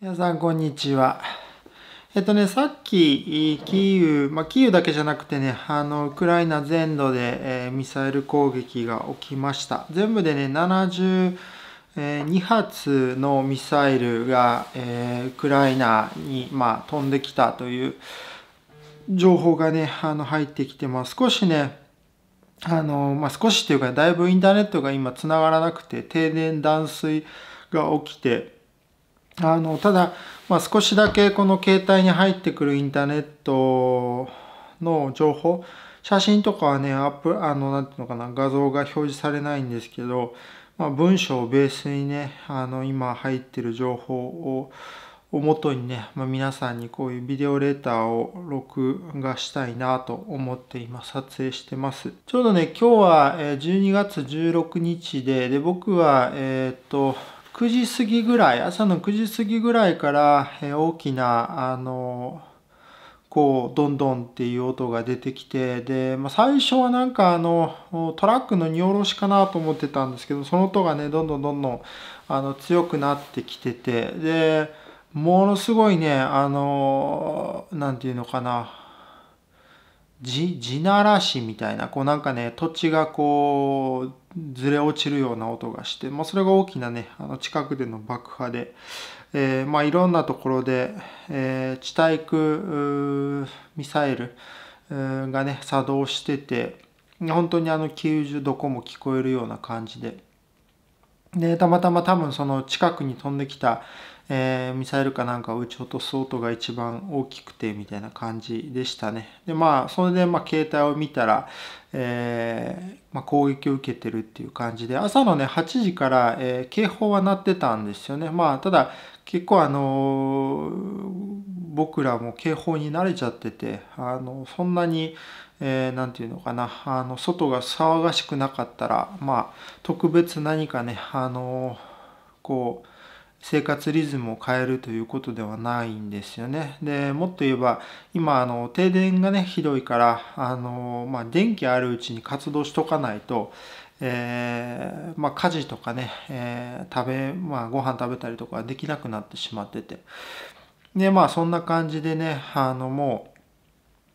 皆さん、こんにちは。えっとね、さっき、キーウ、まあ、キーウだけじゃなくてね、あの、ウクライナ全土で、えー、ミサイル攻撃が起きました。全部でね、72発のミサイルが、えー、ウクライナに、まあ、飛んできたという情報がね、あの、入ってきてます。少しね、あの、まあ、少しというか、だいぶインターネットが今つながらなくて、停電断水が起きて、あのただ、まあ、少しだけこの携帯に入ってくるインターネットの情報写真とかはねアップあのなんていうのかな画像が表示されないんですけど、まあ、文章をベースにねあの今入ってる情報ををもとにね、まあ、皆さんにこういうビデオレーターを録画したいなと思って今撮影してます。ちょうどね、今日は12月16日で、で、僕は、えっ、と、9時過ぎぐらい、朝の9時過ぎぐらいから、え大きな、あの、こう、どんどんっていう音が出てきて、で、まあ、最初はなんかあの、トラックの荷下ろしかなと思ってたんですけど、その音がね、どんどんどんどん、あの、強くなってきてて、で、ものすごいね、あの、なんていうのかな、地、地ならしみたいな、こうなんかね、土地がこう、ずれ落ちるような音がして、まあ、それが大きなね、あの近くでの爆破で、えー、まあ、いろんなところで、えー、地対空ミサイルがね、作動してて、本当にあの90どこも聞こえるような感じで、で、たまたま多分その近くに飛んできたえー、ミサイルかなんかを撃ち落とす音が一番大きくてみたいな感じでしたね。でまあそれでまあ携帯を見たら、えー、まあ、攻撃を受けてるっていう感じで朝のね8時から、えー、警報は鳴ってたんですよね。まあただ結構あの僕らも警報に慣れちゃっててあのそんなにえー、て言うのかな、あの、外が騒がしくなかったら、まあ、特別何かね、あのこう、生活リズムを変えるということではないんですよね。でもっと言えば今あの停電がねひどいからあの、まあ、電気あるうちに活動しとかないと、えーまあ、家事とかね、えー、食べまあ、ご飯食べたりとかできなくなってしまっててでまあそんな感じでねあのも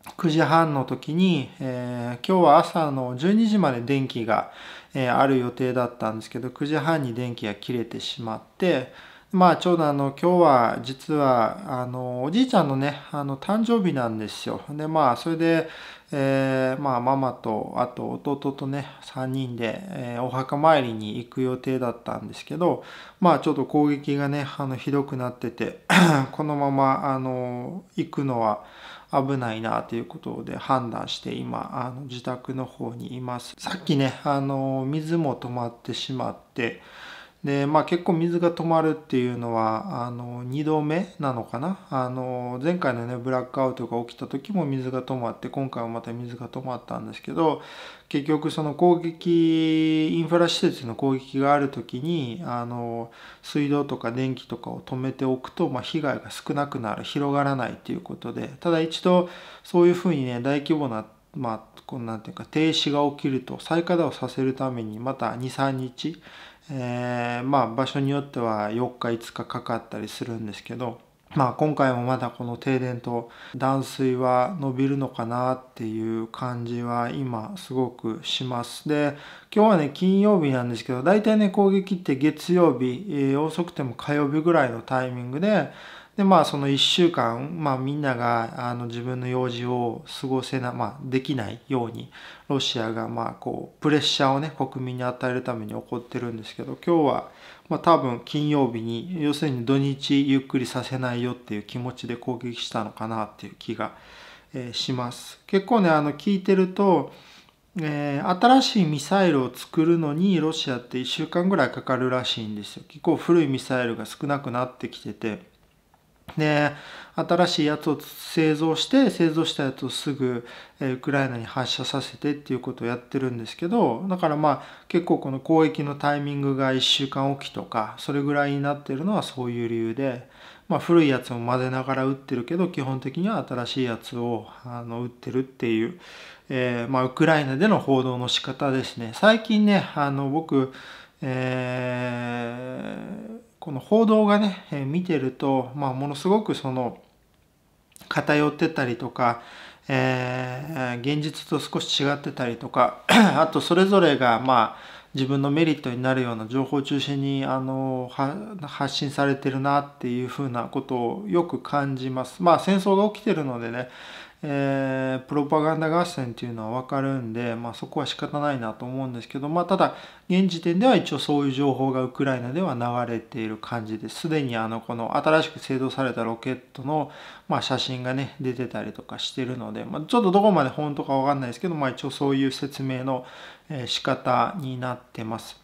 う9時半の時に、えー、今日は朝の12時まで電気が、えー、ある予定だったんですけど9時半に電気が切れてしまってまあ、ちょうどあの、今日は実は、あの、おじいちゃんのね、あの、誕生日なんですよ。で、まあ、それで、えー、まあ、ママと、あと、弟とね、3人で、えー、お墓参りに行く予定だったんですけど、まあ、ちょっと攻撃がね、あの、ひどくなってて このまま、あの、行くのは、危ないなということで判断して今あの自宅の方にいますさっきねあの水も止まってしまってで、まあ、結構水が止まるっていうのはあの2度目なのかなあの前回のねブラックアウトが起きた時も水が止まって今回もまた水が止まったんですけど結局その攻撃インフラ施設の攻撃がある時にあの水道とか電気とかを止めておくと、まあ、被害が少なくなる広がらないっていうことでただ一度そういうふうにね大規模なまあ、このなんていうか停止が起きると再稼働させるためにまた23日えー、まあ場所によっては4日5日かかったりするんですけど、まあ、今回もまだこの停電と断水は伸びるのかなっていう感じは今すごくします。で今日はね金曜日なんですけど大体ね攻撃って月曜日、えー、遅くても火曜日ぐらいのタイミングででまあその1週間、まあ、みんながあの自分の用事を過ごせな、まあ、できないようにロシアがまあこうプレッシャーをね国民に与えるために起こってるんですけど今日はまあ多分金曜日に要するに土日ゆっくりさせないよっていう気持ちで攻撃したのかなっていう気が、えー、します。結構ねあの聞いてるとえー、新しいミサイルを作るのにロシアって1週間ぐらいかかるらしいんですよ。結構古いミサイルが少なくなってきてて。で新しいやつを製造して製造したやつをすぐウクライナに発射させてっていうことをやってるんですけどだからまあ結構この攻撃のタイミングが1週間おきとかそれぐらいになってるのはそういう理由で、まあ、古いやつも混ぜながら打ってるけど基本的には新しいやつをあの撃ってるっていう、えー、まあ、ウクライナでの報道の仕方ですね最近ねあの僕えーこの報道がね、えー、見てると、まあ、ものすごくその偏ってたりとか、えー、現実と少し違ってたりとか あとそれぞれがまあ自分のメリットになるような情報を中心にあの発信されてるなっていうふうなことをよく感じます。まあ戦争が起きてるのでね、えー、プロパガンダ合戦っていうのは分かるんで、まあ、そこは仕方ないなと思うんですけど、まあ、ただ現時点では一応そういう情報がウクライナでは流れている感じですでにあのこの新しく製造されたロケットの、まあ、写真がね出てたりとかしてるので、まあ、ちょっとどこまで本当か分かんないですけど、まあ、一応そういう説明の、え仕方になってます。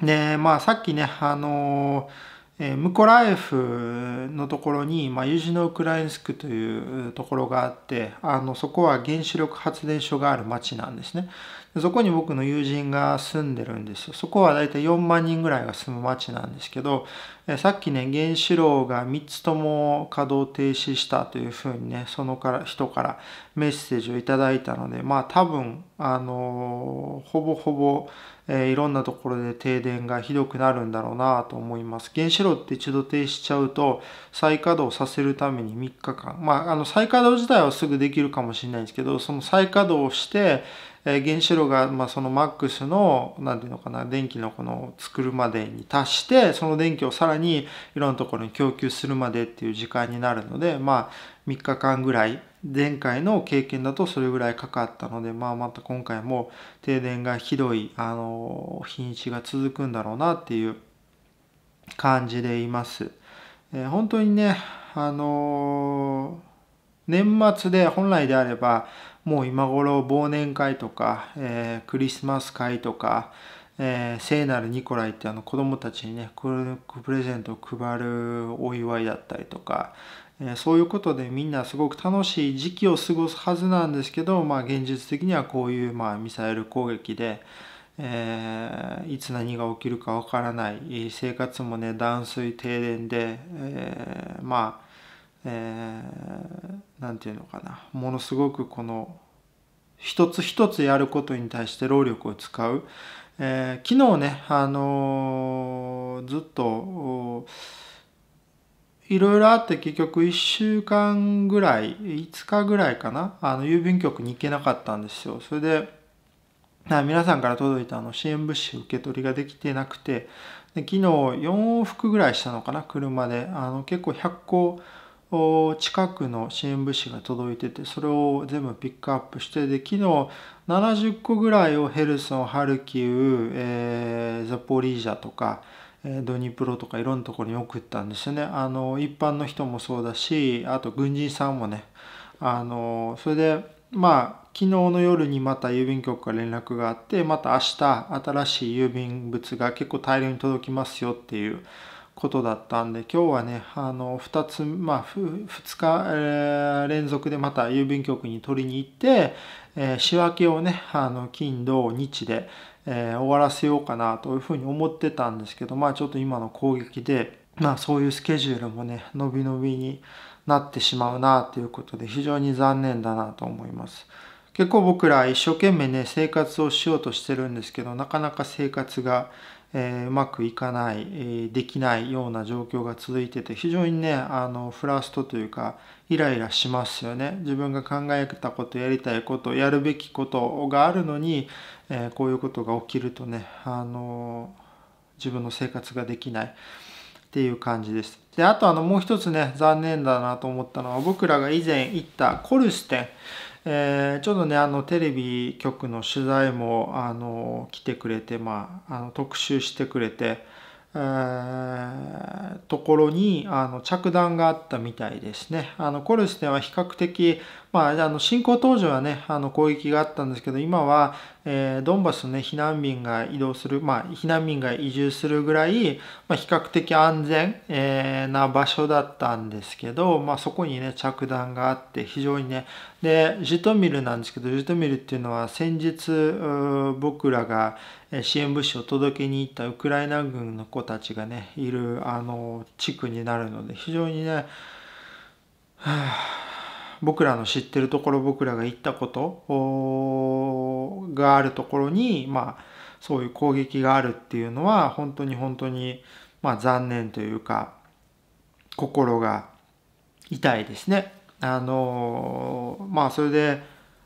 でまあさっきねあのーえー、ムコラエフのところに、まあ、ユジノウクラインスクというところがあってあのそこは原子力発電所がある町なんですねでそこに僕の友人が住んでるんですよそこはだいたい4万人ぐらいが住む町なんですけど、えー、さっきね原子炉が3つとも稼働停止したというふうにねそのから人からメッセージをいただいたのでまあ多分あのー、ほぼほぼえー、いろんなところで停電がひどくなるんだろうなと思います。原子炉って一度停止しちゃうと、再稼働させるために3日間、まあ、あの、再稼働自体はすぐできるかもしれないんですけど、その再稼働して、えー、原子炉が、まあ、そのマックスの、なんていうのかな、電気のこの作るまでに達して、その電気をさらにいろんなところに供給するまでっていう時間になるので、まあ、3日間ぐらい、前回の経験だとそれぐらいかかったので、まあ、また今回も停電がひどい、あの、日にちが続くんだろうなっていう感じでいます。えー、本当にね、あのー、年末で本来であれば、もう今頃忘年会とか、えー、クリスマス会とか、えー、聖なるニコライってあの子供たちにねプレゼントを配るお祝いだったりとか、えそういうことでみんなすごく楽しい時期を過ごすはずなんですけど、まあ、現実的にはこういう、まあ、ミサイル攻撃で、えー、いつ何が起きるかわからない生活もね断水停電で、えー、まあ何、えー、て言うのかなものすごくこの一つ一つやることに対して労力を使う、えー、昨日ねあのー、ずっといろいろあって結局1週間ぐらい、5日ぐらいかな、あの、郵便局に行けなかったんですよ。それで、皆さんから届いたあの支援物資受け取りができてなくて、で昨日4往復ぐらいしたのかな、車で。あの、結構100個近くの支援物資が届いてて、それを全部ピックアップして、で、昨日70個ぐらいをヘルソン、ハルキウ、えー、ザポリージャとか、ドニプロとかいろんなところに送ったんですよね。あの一般の人もそうだしあと軍人さんもねあのそれでまあ昨日の夜にまた郵便局から連絡があってまた明日新しい郵便物が結構大量に届きますよっていうことだったんで、今日はね、あの、2つ、まあ、2日、連続でまた郵便局に取りに行って、えー、仕分けをね、あの、金、土、日で、えー、終わらせようかなというふうに思ってたんですけど、まあ、ちょっと今の攻撃で、まあ、そういうスケジュールもね、伸び伸びになってしまうなということで、非常に残念だなと思います。結構僕ら一生懸命ね、生活をしようとしてるんですけど、なかなか生活が、えー、うまくいかない、えー、できないような状況が続いてて非常にねあのフラストというかイライラしますよね自分が考えたことやりたいことやるべきことがあるのに、えー、こういうことが起きるとね、あの自分の生活ができないっていう感じです。であとあのもう一つね残念だなと思ったのは僕らが以前行ったコルステンえー、ちょうどねあのテレビ局の取材もあの来てくれて、まあ、あの特集してくれて、えー、ところにあの着弾があったみたいですねあのコルステンは比較的まあ、あの侵攻当時はね、あの攻撃があったんですけど、今は、えー、ドンバスの、ね、避難民が移動する、まあ、避難民が移住するぐらい、まあ、比較的安全、えー、な場所だったんですけど、まあ、そこにね、着弾があって、非常にね、で、ジトミルなんですけど、ジトミルっていうのは先日、僕らが支援物資を届けに行ったウクライナ軍の子たちがね、いる、あの、地区になるので、非常にね、はあ僕らの知ってるところ僕らが言ったことがあるところに、まあ、そういう攻撃があるっていうのは本当に本当に、まあ、残念というか心が痛いですね。あのまあそれで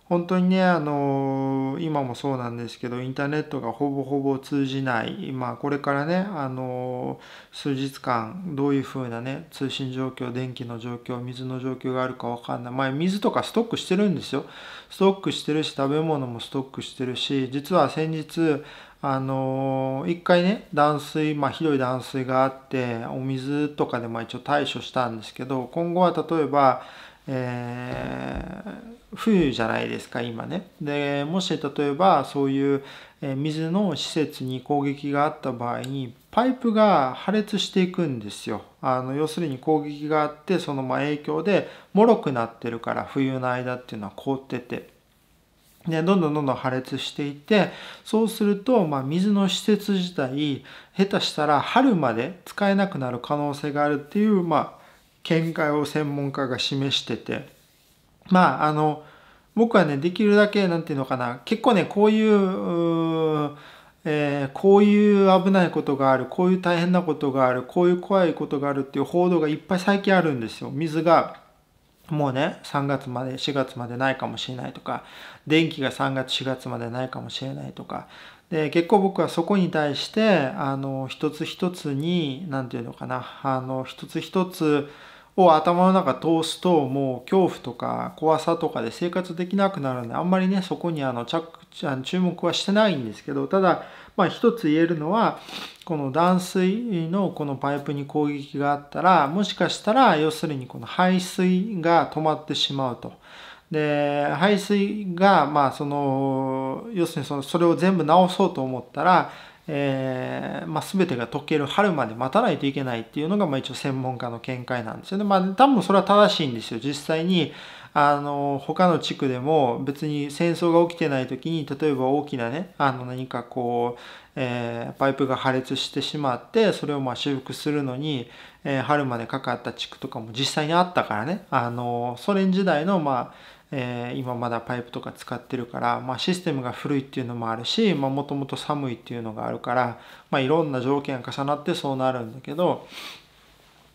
本当にね、あの今もそうなんですけど、インターネットがほぼほぼ通じない、まあ、これからね、あの数日間、どういう風なね、通信状況、電気の状況、水の状況があるかわかんない。まあ、水とかストックしてるんですよ。ストックしてるし、食べ物もストックしてるし、実は先日、あの一回ね、断水、まあ、ひどい断水があって、お水とかでまあ一応対処したんですけど、今後は例えば、えー、冬じゃないですか今ねでもし例えばそういう水の施設に攻撃があった場合にパイプが破裂していくんですよあの要するに攻撃があってそのま影響で脆くなってるから冬の間っていうのは凍ってて。ね、どんどんどんどん破裂していってそうすると、まあ、水の施設自体下手したら春まで使えなくなる可能性があるっていう、まあ、見解を専門家が示しててまああの僕はねできるだけ何て言うのかな結構ねこういうえー、こういう危ないことがあるこういう大変なことがあるこういう怖いことがあるっていう報道がいっぱい最近あるんですよ水がもうね3月まで4月までないかもしれないとか電気が3月4月までないかもしれないとかで結構僕はそこに対してあの一つ一つに何て言うのかなあの一つ一つを頭の中通すともう恐怖とか怖さとかで生活できなくなるのであんまりねそこにあの着あの注目はしてないんですけどただまあ一つ言えるのはこの断水のこのパイプに攻撃があったらもしかしたら要するにこの排水が止まってしまうと。で排水がまあその要するにそのそれを全部直そうと思ったらえーまあ、全てが解ける春まで待たないといけないっていうのが、まあ、一応専門家の見解なんですよね。まあ、多分それは正しいんですよ。実際にあの他の地区でも別に戦争が起きてない時に例えば大きなねあの何かこう、えー、パイプが破裂してしまってそれをまあ修復するのに、えー、春までかかった地区とかも実際にあったからねあのソ連時代のまあえー、今まだパイプとか使ってるから、まあ、システムが古いっていうのもあるしもともと寒いっていうのがあるから、まあ、いろんな条件が重なってそうなるんだけど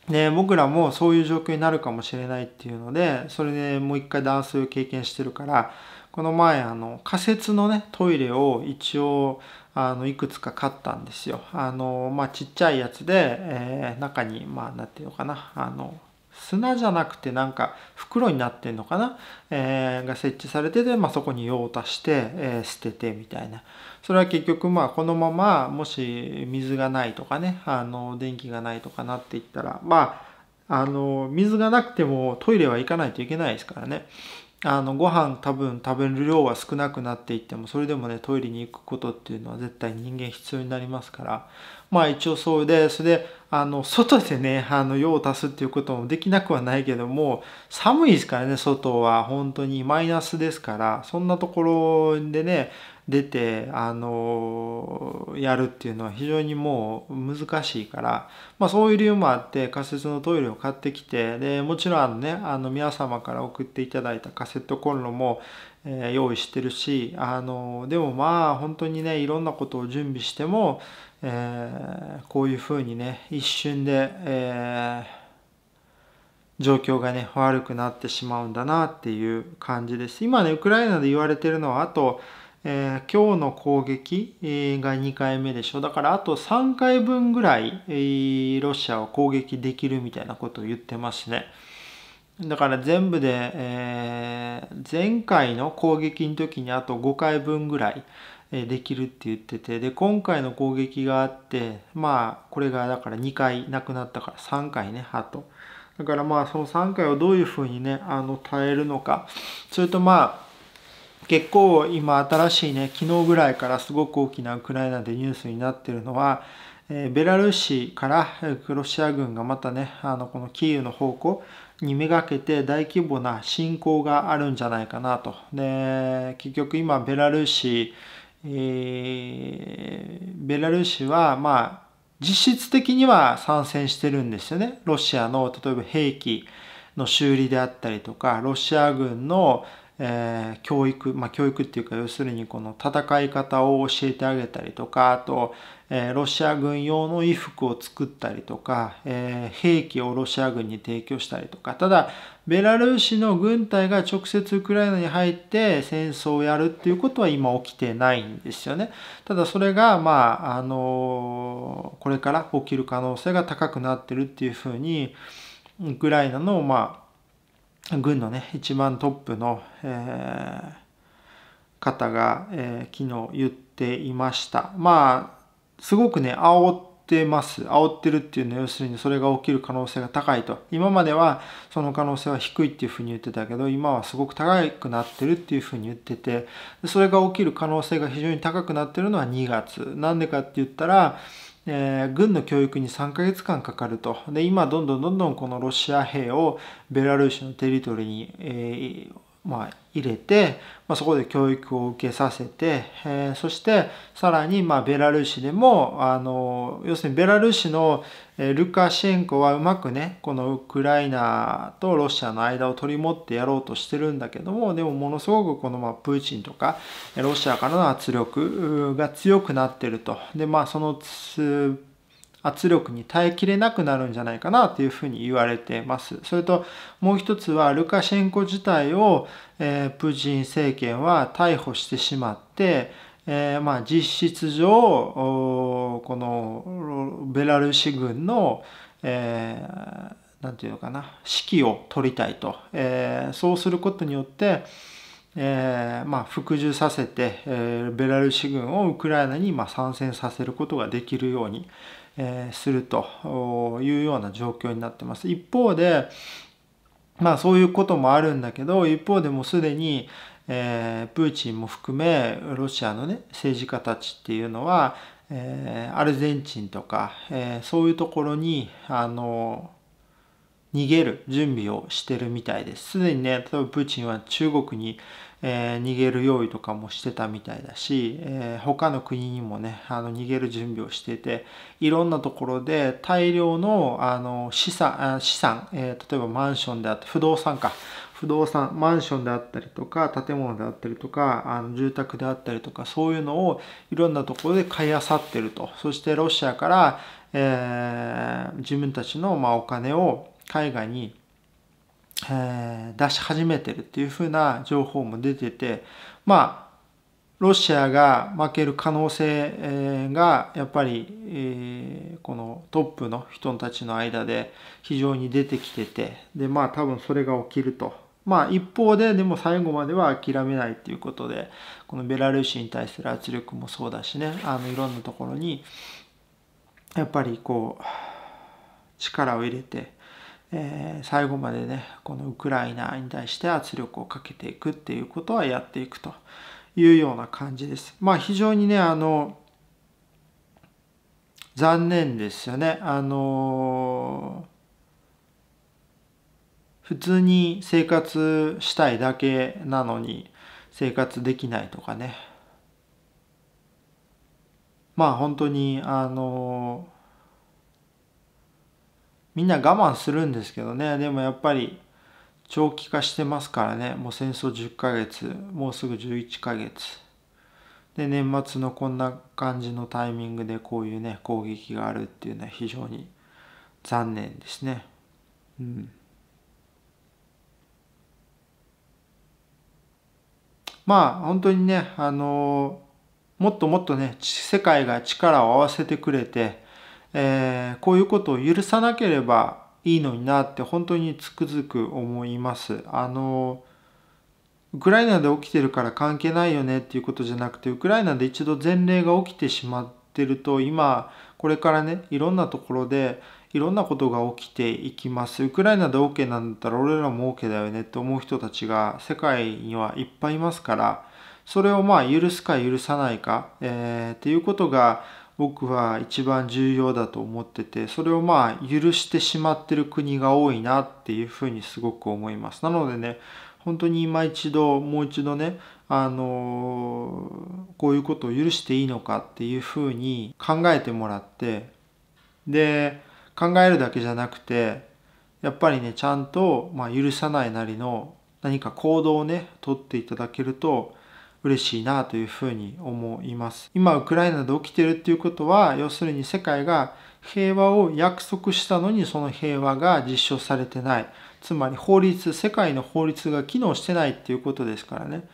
ね、僕らもそういう状況になるかもしれないっていうのでそれでもう一回断水を経験してるからこの前あの仮設のねトイレを一応あのいくつか買ったんですよ。あのまあ、ちっちゃいやつで、えー、中にまあ何て言うのかなあの砂じゃなくてなんか袋になってんのかな、えー、が設置されてて、まあ、そこに用を足して、えー、捨ててみたいなそれは結局まあこのままもし水がないとかねあの電気がないとかなっていったらまああの水がなくてもトイレは行かないといけないですからねあのご飯多分食べる量は少なくなっていってもそれでもねトイレに行くことっていうのは絶対人間必要になりますからまあ一応そうでそれであの外でねあの用を足すっていうこともできなくはないけども寒いですからね外は本当にマイナスですからそんなところでね出て、あのやるっていうのは非常にもう難しいから、まあ、そういう理由もあって仮設のトイレを買ってきてでもちろんね、あの皆様から送っていただいたカセットコンロも、えー、用意してるし、あのでもまあ本当にねいろんなことを準備しても、えー、こういうふうにね一瞬で、えー状況がね悪くなってしまうんだなっていう感じです。今ねウクライナで言われてるのはあとえー、今日の攻撃が2回目でしょ。だからあと3回分ぐらい、えー、ロシアを攻撃できるみたいなことを言ってますね。だから全部で、えー、前回の攻撃の時にあと5回分ぐらい、えできるって言ってて、で、今回の攻撃があって、まあ、これがだから2回なくなったから3回ね、あと。だからまあ、その3回をどういうふうにね、あの、耐えるのか。それとまあ、結構今新しいね、昨日ぐらいからすごく大きなウクライナでニュースになってるのは、えベラルーシからロシア軍がまたね、あのこのキーウの方向にめがけて大規模な侵攻があるんじゃないかなと。で、結局今ベラルーシ、えー、ベラルーシはまあ実質的には参戦してるんですよね。ロシアの例えば兵器の修理であったりとか、ロシア軍のえー、教育、まあ、教育っていうか要するにこの戦い方を教えてあげたりとかあと、えー、ロシア軍用の衣服を作ったりとか、えー、兵器をロシア軍に提供したりとかただベラルーシの軍隊が直接ウクライナに入って戦争をやるっていうことは今起きてないんですよねただそれがまああのこれから起きる可能性が高くなってるっていうふうにウクライナのまあ軍のね、一番トップの、えー、方が、えー、昨日言っていました。まあ、すごくね、煽ってます。煽ってるっていうのは、要するにそれが起きる可能性が高いと。今まではその可能性は低いっていうふうに言ってたけど、今はすごく高くなってるっていうふうに言ってて、それが起きる可能性が非常に高くなってるのは2月。なんでかって言ったら、えー、軍の教育に3ヶ月間かかると。で、今、どんどんどんどんこのロシア兵をベラルーシのテリトリーに、えー、まあ、入れて、まあ、そこで教育を受けさせて、えー、そしてさらにまあベラルーシでもあの要するにベラルーシのルカシェンコはうまくねこのウクライナとロシアの間を取り持ってやろうとしてるんだけどもでもものすごくこのまあプーチンとかロシアからの圧力が強くなってると。でまあその圧力に耐えきれなくなるんじゃないかなというふうに言われてます。それともう一つはルカシェンコ自体を、えー、プーチン政権は逮捕してしまって、えー、まあ実質上このベラルーシ軍の、えー、なんていうのかな指揮を取りたいと、えー、そうすることによってえー、まあ、服従させて、えー、ベラルーシ軍をウクライナにま参戦させることができるようにえー、するというような状況になってます。一方で、まあそういうこともあるんだけど、一方でもうすでに、えー、プーチンも含め、ロシアのね、政治家たちっていうのは、えー、アルゼンチンとか、えそういうところに、あの逃げる準備をしてるみたいです。すでにね、例えばプーチンは中国に、えー、逃げる用意とかもしてたみたいだし、えー、他の国にもね、あの逃げる準備をしてて、いろんなところで大量のあの資産、資産えー、例えばマンションであって、不動産か、不動産、マンションであったりとか、建物であったりとか、あの住宅であったりとか、そういうのをいろんなところで買い漁ってると。そしてロシアから、え自分たちの、まあ、お金を海外に、えー、出し始めてるっていうふうな情報も出てて、まあ、ロシアが負ける可能性がやっぱり、えー、このトップの人たちの間で非常に出てきててでまあ多分それが起きるとまあ一方ででも最後までは諦めないっていうことでこのベラルーシに対する圧力もそうだしねあのいろんなところにやっぱりこう力を入れてえー、最後までねこのウクライナに対して圧力をかけていくっていうことはやっていくというような感じです。まあ非常にねあの残念ですよね。あの普通に生活したいだけなのに生活できないとかねまあ本当にあのみんな我慢するんですけどねでもやっぱり長期化してますからねもう戦争10ヶ月もうすぐ11ヶ月で年末のこんな感じのタイミングでこういうね攻撃があるっていうのは非常に残念ですねうんまあ本当にねあのー、もっともっとね世界が力を合わせてくれてえー、こういうことを許さなければいいのになって本当につくづく思います。あのウクライナで起きてるから関係ないよねっていうことじゃなくてウクライナで一度前例が起きてしまってると今これからねいろんなところでいろんなことが起きていきます。ウクライナで OK なんだったら俺らも OK だよねって思う人たちが世界にはいっぱいいますからそれをまあ許すか許さないか、えー、っていうことが僕は一番重要だと思っててそれをまあ許してしまってる国が多いなっていうふうにすごく思いますなのでね本当に今一度もう一度ねあのー、こういうことを許していいのかっていうふうに考えてもらってで考えるだけじゃなくてやっぱりねちゃんと、まあ、許さないなりの何か行動をね取っていただけると嬉しいなというふうに思います。今、ウクライナで起きてるっていうことは、要するに世界が平和を約束したのにその平和が実証されてない。つまり法律、世界の法律が機能してないっていうことですからね。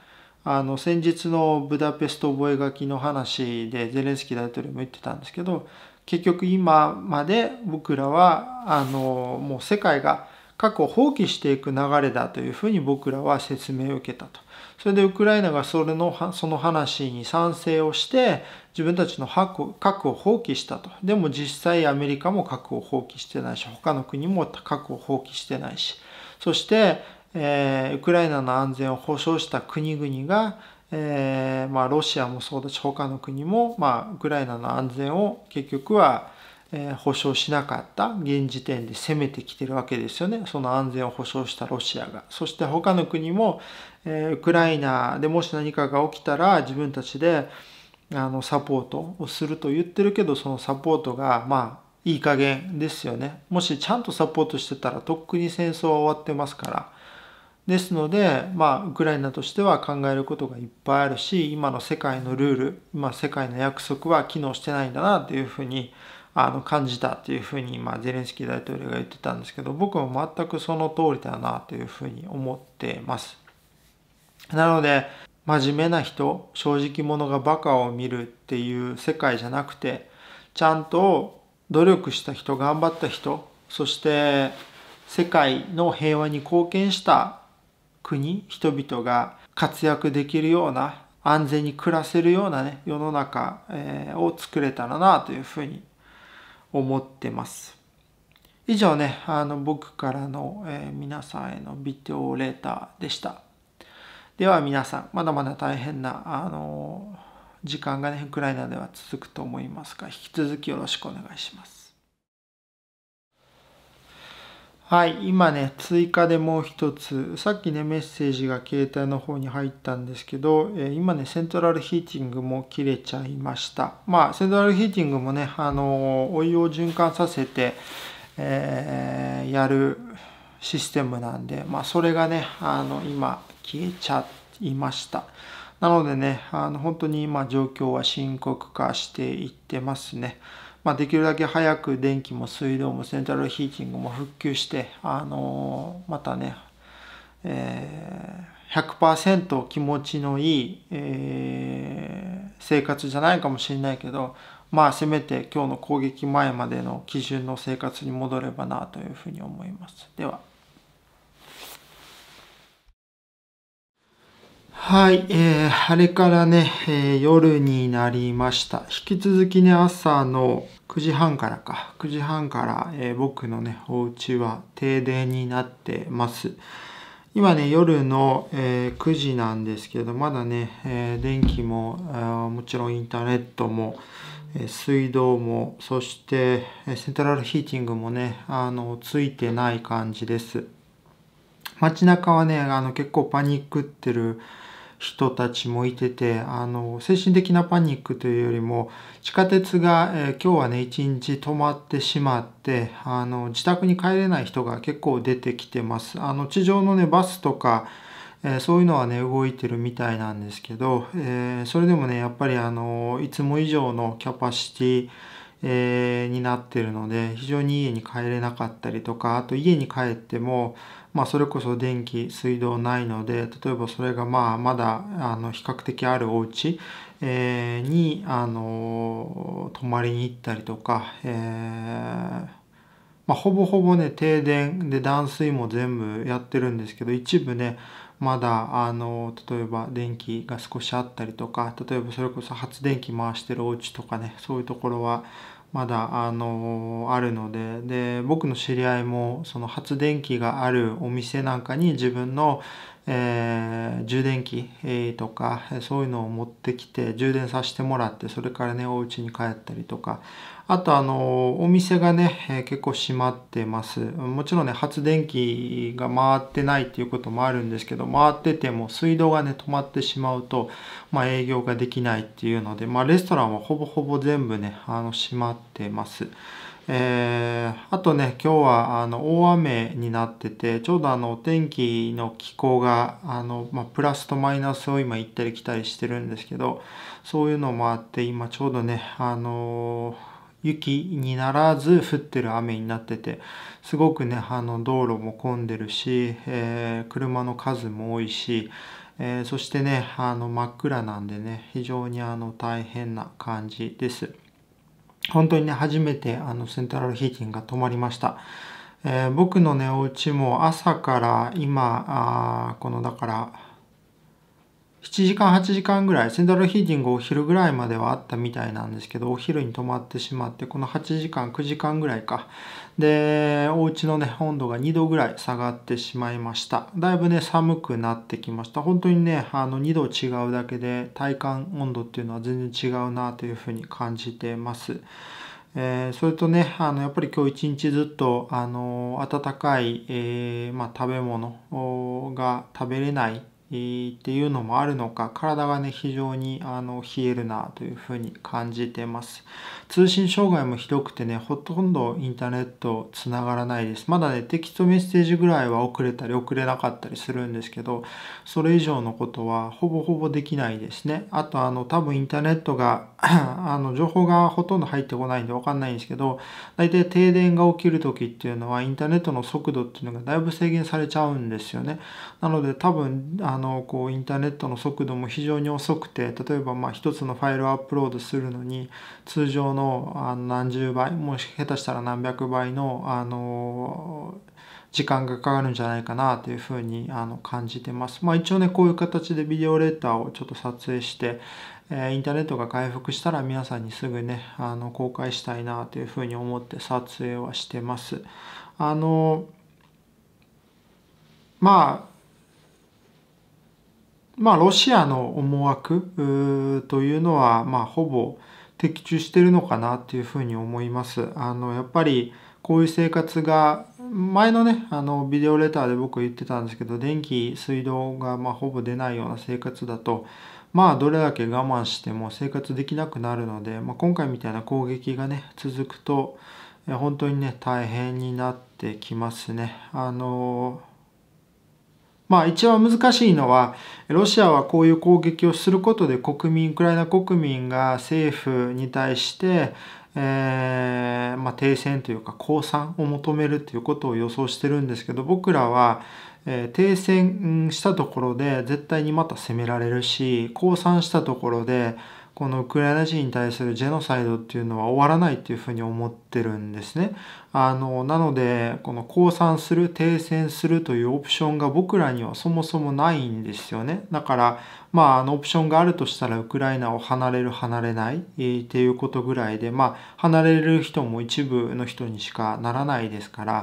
あの、先日のブダペスト覚書の話でゼレンスキー大統領も言ってたんですけど、結局今まで僕らは、あの、もう世界が過去を放棄していく流れだというふうに僕らは説明を受けたと。それでウクライナがそれのその話に賛成をして自分たちの核を放棄したとでも実際アメリカも核を放棄してないし他の国も核を放棄してないしそして、えー、ウクライナの安全を保障した国々が、えーまあ、ロシアもそうだし他の国も、まあ、ウクライナの安全を結局はえ保証しなかった現時点で攻めてきてるわけですよね。その安全を保障したロシアが。そして他の国も、えウクライナでもし何かが起きたら自分たちであのサポートをすると言ってるけど、そのサポートがまあいい加減ですよね。もしちゃんとサポートしてたらとっくに戦争は終わってますから。ですので、まあ、ウクライナとしては考えることがいっぱいあるし、今の世界のルール、今世界の約束は機能してないんだなというふうにあの感じたっていうふうに今ゼレンスキー大統領が言ってたんですけど僕も全くその通りだなというふうに思ってますなので真面目な人正直者がバカを見るっていう世界じゃなくてちゃんと努力した人頑張った人そして世界の平和に貢献した国人々が活躍できるような安全に暮らせるようなね世の中、えー、を作れたらなというふうに思ってます。以上ね、あの僕からの、えー、皆さんへのビデオレーターでした。では皆さん、まだまだ大変な、あの時間がね、ウクライナでは続くと思いますが、引き続きよろしくお願いします。はい、今ね、追加でもう一つ、さっきね、メッセージが携帯の方に入ったんですけど、えー、今ね、セントラルヒーティングも切れちゃいました。まあ、セントラルヒーティングもね、あのー、お湯を循環させて、えー、やるシステムなんで、まあ、それがね、あの、今、消えちゃいました。なのでね、あの、本当に今、状況は深刻化していってますね。まあ、できるだけ早く電気も水道もセンタルヒーティングも復旧して、あのまたね、えー、100%気持ちのいい、えー、生活じゃないかもしれないけど、まあ、せめて今日の攻撃前までの基準の生活に戻ればなというふうに思います。でははい、えー、あれからね、えー、夜になりました。引き続きね、朝の9時半からか、9時半から、えー、僕のね、お家は停電になってます。今ね、夜の、えー、9時なんですけど、まだね、えー、電気ももちろんインターネットも、えー、水道も、そして、えー、セントラルヒーティングもね、あの、ついてない感じです。街中はね、あの、結構パニックってる、人たちもいててあの精神的なパニックというよりも地下鉄が、えー、今日はね一日止まってしまってあの自宅に帰れない人が結構出てきてますあの地上のねバスとか、えー、そういうのはね動いてるみたいなんですけど、えー、それでもねやっぱりあのいつも以上のキャパシティえになってるので非常に家に帰れなかったりとかあと家に帰ってもまあ、それこそ電気水道ないので例えばそれがまあまだあの比較的あるお家えにあの泊まりに行ったりとか、えーまあ、ほぼほぼね、停電で断水も全部やってるんですけど、一部ね、まだ、あの、例えば電気が少しあったりとか、例えばそれこそ発電機回してるお家とかね、そういうところは、まだあのあるのでで僕の知り合いもその発電機があるお店なんかに自分の、えー、充電器、えー、とかそういうのを持ってきて充電させてもらってそれからねお家に帰ったりとかあとあの、お店がね、えー、結構閉まってます。もちろんね、発電機が回ってないっていうこともあるんですけど、回ってても水道がね、止まってしまうと、まあ営業ができないっていうので、まあレストランはほぼほぼ全部ね、あの、閉まってます。えー、あとね、今日はあの大雨になってて、ちょうどあのお天気の気候があの、まあ、プラスとマイナスを今行ったり来たりしてるんですけど、そういうのもあって、今ちょうどね、あのー雪にならず降ってる雨になっててすごくねあの道路も混んでるし、えー、車の数も多いし、えー、そしてねあの真っ暗なんでね非常にあの大変な感じです本当にね初めてあのセントラルヒーティングが止まりましたえー、僕のねお家も朝から今あこのだから7時間8時間ぐらいセントラルヒーティングお昼ぐらいまではあったみたいなんですけどお昼に泊まってしまってこの8時間9時間ぐらいかでお家のね温度が2度ぐらい下がってしまいましただいぶね寒くなってきました本当にねあの2度違うだけで体感温度っていうのは全然違うなというふうに感じてますえー、それとねあのやっぱり今日一日ずっと、あの温かい、えー、まあ、食べ物が食べれないえー、っていうのもあるのか、体がね、非常にあの冷えるなというふうに感じてます。通信障害もひどくてね、ほとんどインターネットつながらないです。まだね、テキストメッセージぐらいは遅れたり遅れなかったりするんですけど、それ以上のことはほぼほぼできないですね。あと、あの、多分インターネットが あの、情報がほとんど入ってこないんでわかんないんですけど、大体停電が起きる時っていうのは、インターネットの速度っていうのがだいぶ制限されちゃうんですよね。なので、多分、あのこうインターネットの速度も非常に遅くて例えばまあ1つのファイルをアップロードするのに通常のあの何十倍もし下手したら何百倍のあの時間がかかるんじゃないかなというふうにあの感じてます。まあ、一応ねこういう形でビデオレーターをちょっと撮影して、えー、インターネットが回復したら皆さんにすぐねあの公開したいなというふうに思って撮影はしてます。あのまあまあ、ロシアの思惑というのは、まあ、ほぼ的中してるのかなというふうに思います。あの、やっぱりこういう生活が、前のね、あの、ビデオレターで僕言ってたんですけど、電気、水道が、まあ、ほぼ出ないような生活だと、まあ、どれだけ我慢しても生活できなくなるので、まあ、今回みたいな攻撃がね、続くと、本当にね、大変になってきますね。あの、まあ一番難しいのは、ロシアはこういう攻撃をすることで国民、ウクライナ国民が政府に対して、えー、まあ、停戦というか降参を求めるということを予想してるんですけど、僕らは、えー、停戦したところで絶対にまた攻められるし、降参したところで、このウクライナ人に対するジェノサイドっていうのは終わらないっていうふうに思ってるんですね。あの、なので、この降参する、停戦するというオプションが僕らにはそもそもないんですよね。だから、まあ、あの、オプションがあるとしたら、ウクライナを離れる、離れない、っていうことぐらいで、まあ、離れる人も一部の人にしかならないですから、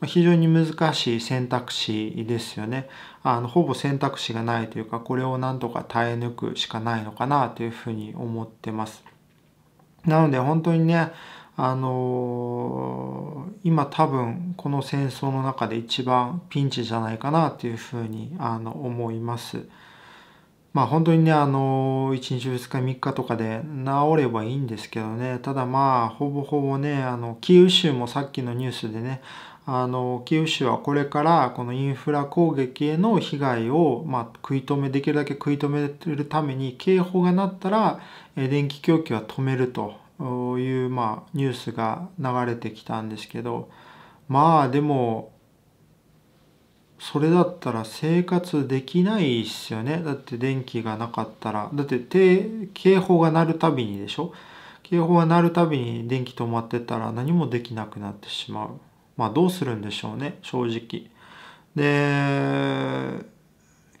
まあ、非常に難しい選択肢ですよね。あのほぼ選択肢がないというかこれをなんとか耐え抜くしかないのかなというふうに思ってます。なので本当にねあのー、今多分この戦争の中で一番ピンチじゃないかなというふうにあの思います。まあ本当にね、あの、1日2日3日とかで治ればいいんですけどね、ただまあ、ほぼほぼね、あの、キーウ州もさっきのニュースでね、あのキウ市はこれからこのインフラ攻撃への被害を、まあ、食い止めできるだけ食い止めるために警報が鳴ったら電気供給は止めるという、まあ、ニュースが流れてきたんですけどまあでもそれだったら生活できないっすよねだって電気がなかったらだって警報が鳴るたびにでしょ警報が鳴るたびに電気止まってたら何もできなくなってしまう。まあ、どうするんでしょうね、正直。で、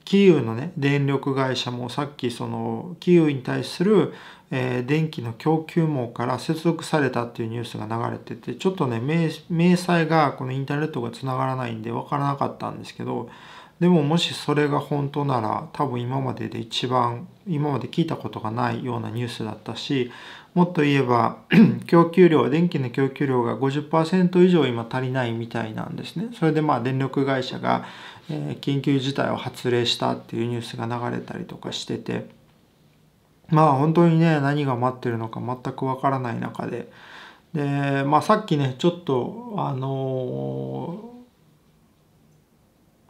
キーウのね、電力会社もさっきその、キーウに対する、えー、電気の供給網から接続されたっていうニュースが流れてて、ちょっとね、明細がこのインターネットが繋がらないんで分からなかったんですけど、でももしそれが本当なら多分今までで一番今まで聞いたことがないようなニュースだったしもっと言えば 供給量電気の供給量が50%以上今足りないみたいなんですねそれでまあ電力会社が、え緊急事態を発令したっていうニュースが流れたりとかしててまあ本当にね何が待ってるのか全くわからない中でで、まあ、さっきねちょっとあのー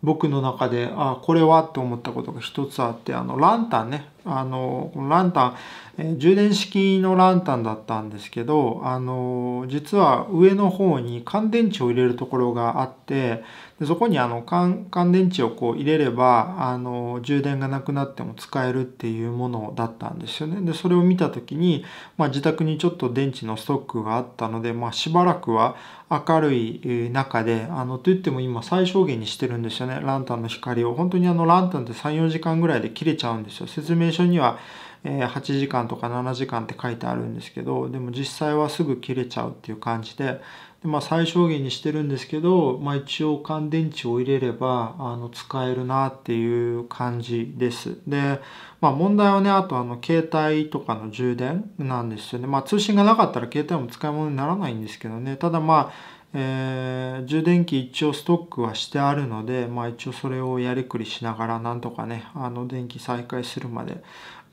僕の中で、あ、これはって思ったことが一つあって、あの、ランタンね、あの、このランタン、えー、充電式のランタンだったんですけど、あの、実は上の方に乾電池を入れるところがあって、でそこにあの乾電池をこう入れればあの充電がなくなっても使えるっていうものだったんですよね。でそれを見た時に、まあ、自宅にちょっと電池のストックがあったので、まあ、しばらくは明るい中であのと言っても今最小限にしてるんですよねランタンの光を。本当にあのランタンって34時間ぐらいで切れちゃうんですよ。説明書にはえ8時間とか7時間って書いてあるんですけどでも実際はすぐ切れちゃうっていう感じで、でまあ、最小限にしてるんですけど、まあ、一応乾電池を入れればあの使えるなっていう感じです。で、まあ、問題はねあとあの携帯とかの充電なんですよね。まあ、通信がなかったら携帯も使い物にならないんですけどねただまあえー、充電器一応ストックはしてあるので、まあ、一応それをやりくりしながらなんとかねあの電気再開するまで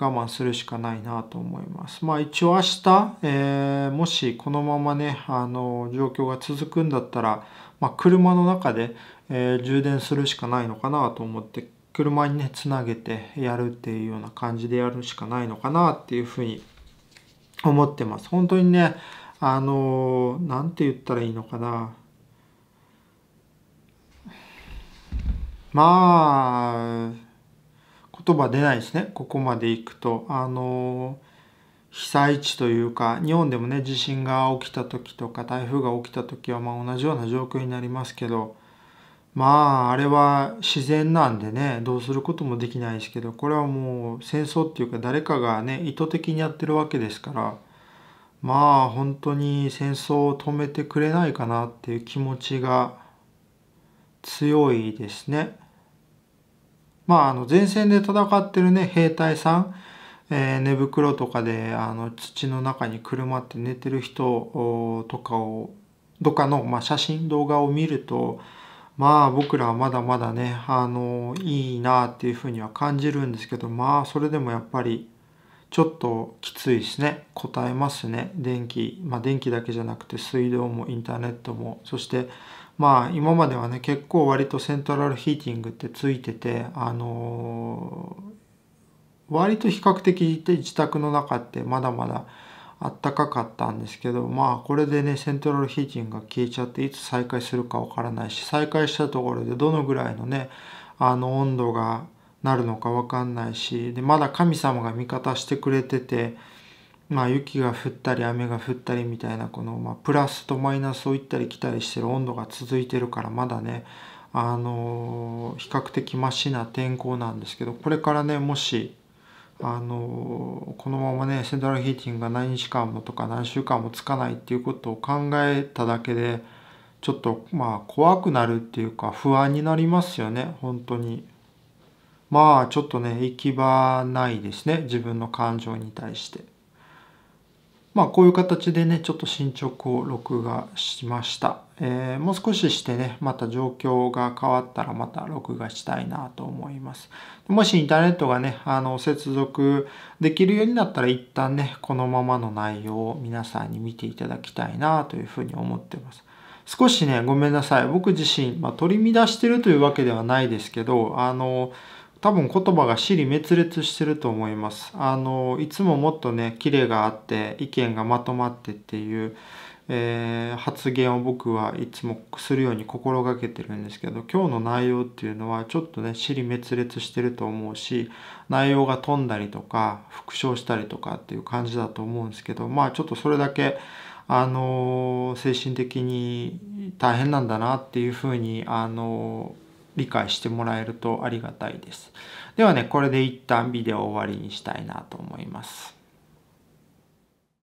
我慢するしかないなと思います。まあ一応明日、えー、もしこのままね、あの、状況が続くんだったら、まあ、車の中で、えー、充電するしかないのかなと思って、車にね、つなげてやるっていうような感じでやるしかないのかなっていうふうに思ってます。本当にね、あの、なんて言ったらいいのかな。まあ、言葉出ないですねここまでいくと。あの被災地というか日本でもね地震が起きた時とか台風が起きた時はま同じような状況になりますけどまああれは自然なんでねどうすることもできないですけどこれはもう戦争っていうか誰かがね意図的にやってるわけですからまあ本当に戦争を止めてくれないかなっていう気持ちが強いですね。まあ、あの前線で戦ってるね兵隊さん、えー、寝袋とかであの土の中にくるまって寝てる人とかをっかの、まあ、写真動画を見るとまあ僕らはまだまだねあのいいなっていうふうには感じるんですけどまあそれでもやっぱりちょっときついですね答えますね電気まあ電気だけじゃなくて水道もインターネットもそしてまあ今まではね結構割とセントラルヒーティングってついててあのー、割と比較的自宅の中ってまだまだあったかかったんですけどまあこれでねセントラルヒーティングが消えちゃっていつ再開するかわからないし再開したところでどのぐらいのねあの温度がなるのかわかんないしでまだ神様が味方してくれててまあ、雪が降ったり雨が降ったりみたいなこの、まあ、プラスとマイナスを行ったり来たりしてる温度が続いてるからまだね、あのー、比較的ましな天候なんですけどこれからねもし、あのー、このままねセントラルヒーティングが何日間もとか何週間もつかないっていうことを考えただけでちょっとまあ怖くなるっていうか不安になりますよね本当に。まあちょっとね行き場ないですね自分の感情に対して。まあ、こういう形でね、ちょっと進捗を録画しました。えー、もう少ししてね、また状況が変わったらまた録画したいなと思います。もしインターネットがね、あの、接続できるようになったら一旦ね、このままの内容を皆さんに見ていただきたいなというふうに思ってます。少しね、ごめんなさい。僕自身、まあ、取り乱してるというわけではないですけど、あの、多分言葉が尻滅裂してると思います。あのいつももっとねキレがあって意見がまとまってっていう、えー、発言を僕はいつもするように心がけてるんですけど今日の内容っていうのはちょっとね尻滅裂してると思うし内容が飛んだりとか復唱したりとかっていう感じだと思うんですけどまあちょっとそれだけあの精神的に大変なんだなっていうふうにあのす。理解してもらえるとありがたいです。ではね、これで一旦ビデオを終わりにしたいなと思います。